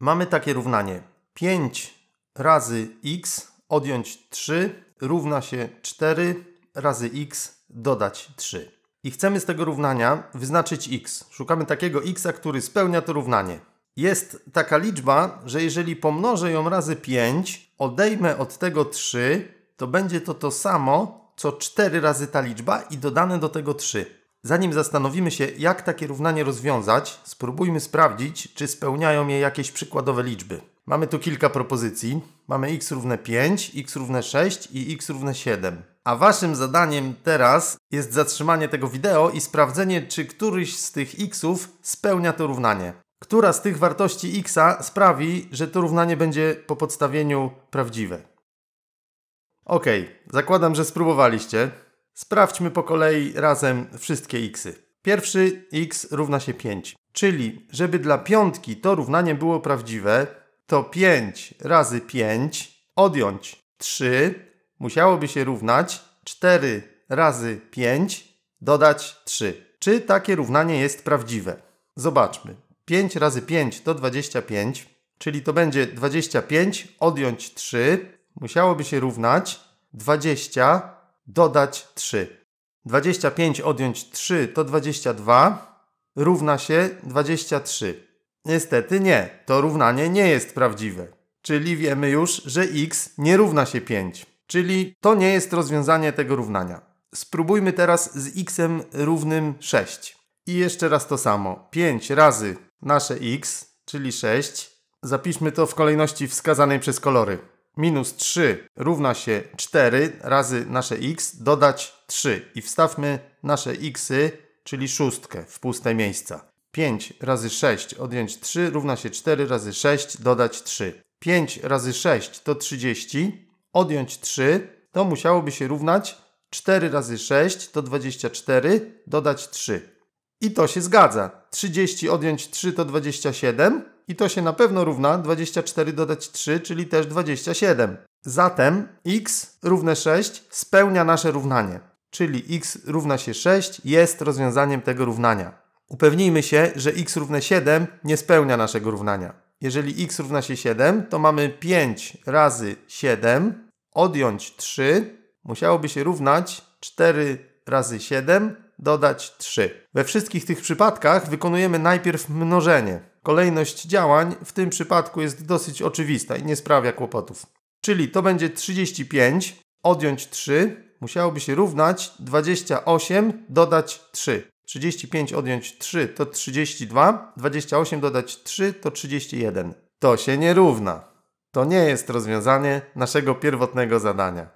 Mamy takie równanie. 5 razy x odjąć 3 równa się 4 razy x dodać 3. I chcemy z tego równania wyznaczyć x. Szukamy takiego x, który spełnia to równanie. Jest taka liczba, że jeżeli pomnożę ją razy 5, odejmę od tego 3, to będzie to to samo, co 4 razy ta liczba i dodane do tego 3. Zanim zastanowimy się, jak takie równanie rozwiązać, spróbujmy sprawdzić, czy spełniają je jakieś przykładowe liczby. Mamy tu kilka propozycji. Mamy x równe 5, x równe 6 i x równe 7. A waszym zadaniem teraz jest zatrzymanie tego wideo i sprawdzenie, czy któryś z tych xów spełnia to równanie. Która z tych wartości xa sprawi, że to równanie będzie po podstawieniu prawdziwe. Ok, zakładam, że spróbowaliście. Sprawdźmy po kolei razem wszystkie xy. Pierwszy x równa się 5, czyli żeby dla piątki to równanie było prawdziwe, to 5 razy 5 odjąć 3 musiałoby się równać 4 razy 5 dodać 3. Czy takie równanie jest prawdziwe? Zobaczmy. 5 razy 5 to 25, czyli to będzie 25 odjąć 3 musiałoby się równać 20 dodać 3. 25 odjąć 3 to 22 równa się 23. Niestety nie, to równanie nie jest prawdziwe. Czyli wiemy już, że x nie równa się 5. Czyli to nie jest rozwiązanie tego równania. Spróbujmy teraz z x równym 6. I jeszcze raz to samo. 5 razy nasze x, czyli 6. Zapiszmy to w kolejności wskazanej przez kolory minus 3 równa się 4 razy nasze x, dodać 3 i wstawmy nasze xy, czyli szóstkę w puste miejsca. 5 razy 6 odjąć 3 równa się 4 razy 6 dodać 3. 5 razy 6 to 30, odjąć 3 to musiałoby się równać 4 razy 6 to 24 dodać 3. I to się zgadza. 30 odjąć 3 to 27 i to się na pewno równa 24 dodać 3, czyli też 27. Zatem x równe 6 spełnia nasze równanie, czyli x równa się 6 jest rozwiązaniem tego równania. Upewnijmy się, że x równe 7 nie spełnia naszego równania. Jeżeli x równa się 7, to mamy 5 razy 7 odjąć 3 musiałoby się równać 4 razy 7 dodać 3. We wszystkich tych przypadkach wykonujemy najpierw mnożenie. Kolejność działań w tym przypadku jest dosyć oczywista i nie sprawia kłopotów. Czyli to będzie 35, odjąć 3, musiałoby się równać 28, dodać 3. 35 odjąć 3 to 32, 28 dodać 3 to 31. To się nie równa. To nie jest rozwiązanie naszego pierwotnego zadania.